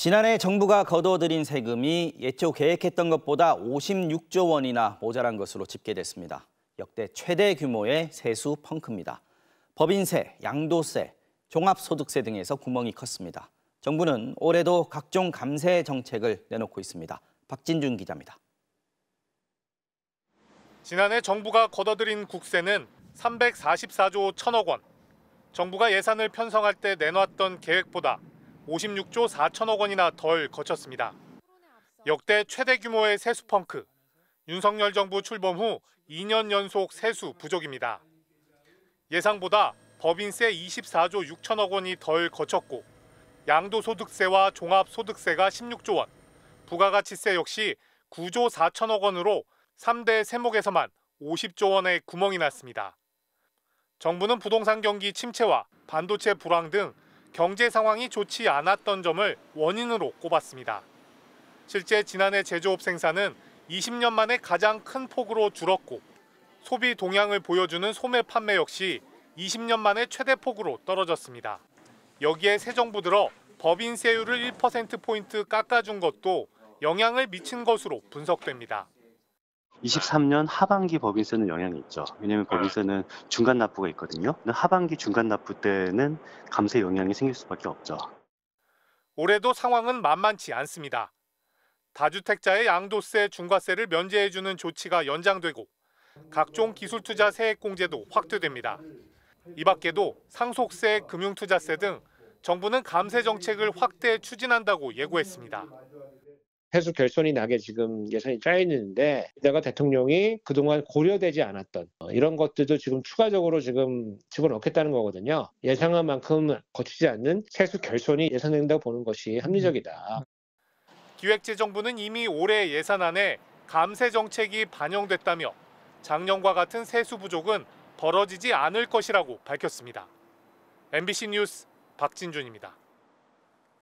지난해 정부가 거둬들인 세금이 예초 계획했던 것보다 56조 원이나 모자란 것으로 집계됐습니다. 역대 최대 규모의 세수 펑크입니다. 법인세, 양도세, 종합소득세 등에서 구멍이 컸습니다. 정부는 올해도 각종 감세 정책을 내놓고 있습니다. 박진준 기자입니다. 지난해 정부가 거둬들인 국세는 344조 1천억 원. 정부가 예산을 편성할 때 내놨던 계획보다 56조 4천억 원이나 덜 거쳤습니다. 역대 최대 규모의 세수 펑크, 윤석열 정부 출범 후 2년 연속 세수 부족입니다. 예상보다 법인세 24조 6천억 원이 덜 거쳤고 양도소득세와 종합소득세가 16조 원, 부가가치세 역시 9조 4천억 원으로 3대 세목에서만 50조 원의 구멍이 났습니다. 정부는 부동산 경기 침체와 반도체 불황 등 경제 상황이 좋지 않았던 점을 원인으로 꼽았습니다. 실제 지난해 제조업 생산은 20년 만에 가장 큰 폭으로 줄었고 소비 동향을 보여주는 소매 판매 역시 20년 만에 최대 폭으로 떨어졌습니다. 여기에 새 정부 들어 법인세율을 1%포인트 깎아준 것도 영향을 미친 것으로 분석됩니다. 23년 하반기 법인세는 영향이 있죠. 왜냐하면 법인세는 아. 중간 납부가 있거든요. 하반기 중간 납부 때는 감세 영향이 생길 수밖에 없죠. 올해도 상황은 만만치 않습니다. 다주택자의 양도세, 중과세를 면제해주는 조치가 연장되고 각종 기술투자 세액공제도 확대됩니다. 이 밖에도 상속세, 금융투자세 등 정부는 감세 정책을 확대 추진한다고 예고했습니다. 해수 결손이 나게 지금 예산이 짜여 있는데 내가 대통령이 그동안 고려되지 않았던 어, 이런 것들도 지금 추가적으로 지금 집어넣겠다는 거거든요. 예상한 만큼 거치지 않는 세수 결손이 예상된다고 보는 것이 음. 합리적이다. 기획재정부는 이미 올해 예산안에 감세 정책이 반영됐다며 작년과 같은 세수 부족은 벌어지지 않을 것이라고 밝혔습니다. MBC 뉴스 박진준입니다.